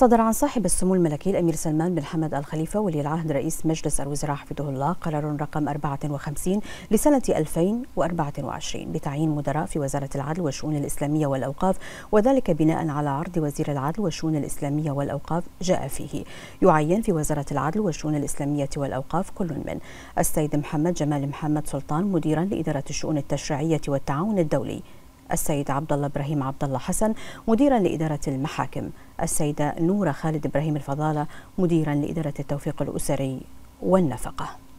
صدر عن صاحب السمو الملكي الامير سلمان بن حمد الخليفه ولي العهد رئيس مجلس الوزراء حفظه الله قرار رقم 54 لسنه 2024 بتعيين مدراء في وزاره العدل والشؤون الاسلاميه والاوقاف وذلك بناء على عرض وزير العدل والشؤون الاسلاميه والاوقاف جاء فيه يعين في وزاره العدل والشؤون الاسلاميه والاوقاف كل من السيد محمد جمال محمد سلطان مديرا لاداره الشؤون التشريعيه والتعاون الدولي السيد عبد الله ابراهيم عبد الله حسن مديرا لاداره المحاكم السيده نوره خالد ابراهيم الفضاله مديرا لاداره التوفيق الاسري والنفقه